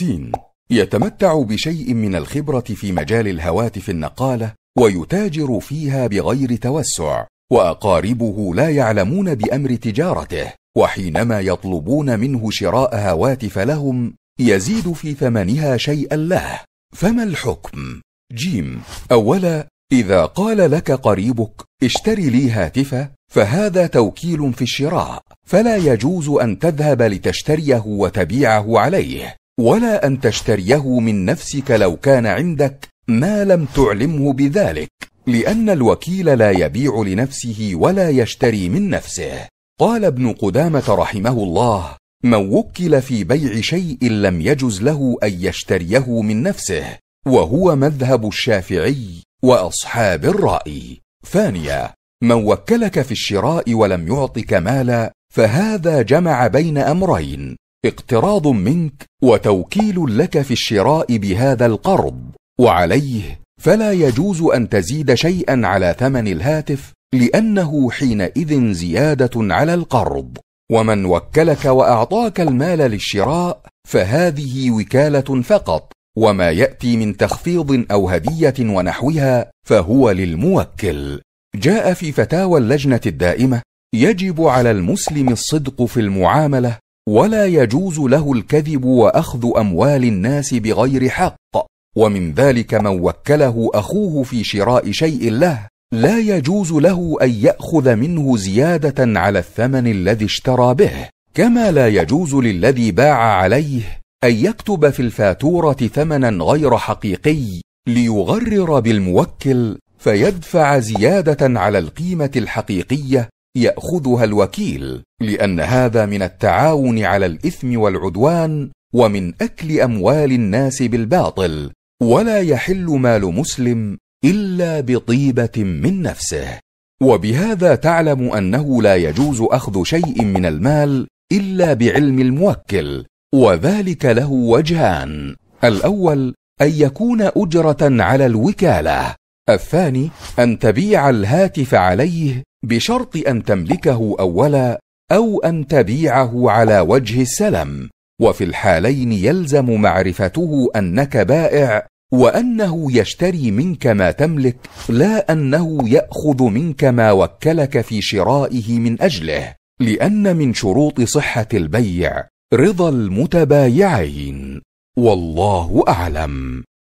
سين يتمتع بشيء من الخبرة في مجال الهواتف النقالة ويتاجر فيها بغير توسع وأقاربه لا يعلمون بأمر تجارته وحينما يطلبون منه شراء هواتف لهم يزيد في ثمنها شيئا له فما الحكم جيم اولا اذا قال لك قريبك اشتري لي هاتفه فهذا توكيل في الشراء فلا يجوز ان تذهب لتشتريه وتبيعه عليه ولا ان تشتريه من نفسك لو كان عندك ما لم تعلمه بذلك لان الوكيل لا يبيع لنفسه ولا يشتري من نفسه قال ابن قدامه رحمه الله من وكل في بيع شيء لم يجز له ان يشتريه من نفسه وهو مذهب الشافعي واصحاب الراي ثانيه من وكلك في الشراء ولم يعطك مالا فهذا جمع بين امرين اقتراض منك وتوكيل لك في الشراء بهذا القرض وعليه فلا يجوز ان تزيد شيئا على ثمن الهاتف لانه حينئذ زياده على القرض ومن وكلك واعطاك المال للشراء فهذه وكاله فقط وما ياتي من تخفيض او هديه ونحوها فهو للموكل جاء في فتاوى اللجنه الدائمه يجب على المسلم الصدق في المعامله ولا يجوز له الكذب واخذ اموال الناس بغير حق ومن ذلك من وكله اخوه في شراء شيء له لا يجوز له ان ياخذ منه زياده على الثمن الذي اشترى به كما لا يجوز للذي باع عليه ان يكتب في الفاتوره ثمنا غير حقيقي ليغرر بالموكل فيدفع زياده على القيمه الحقيقيه يأخذها الوكيل لأن هذا من التعاون على الإثم والعدوان ومن أكل أموال الناس بالباطل ولا يحل مال مسلم إلا بطيبة من نفسه وبهذا تعلم أنه لا يجوز أخذ شيء من المال إلا بعلم الموكل وذلك له وجهان الأول أن يكون أجرة على الوكالة الثاني أن تبيع الهاتف عليه بشرط ان تملكه اولا او ان تبيعه على وجه السلم وفي الحالين يلزم معرفته انك بائع وانه يشتري منك ما تملك لا انه ياخذ منك ما وكلك في شرائه من اجله لان من شروط صحه البيع رضا المتبايعين والله اعلم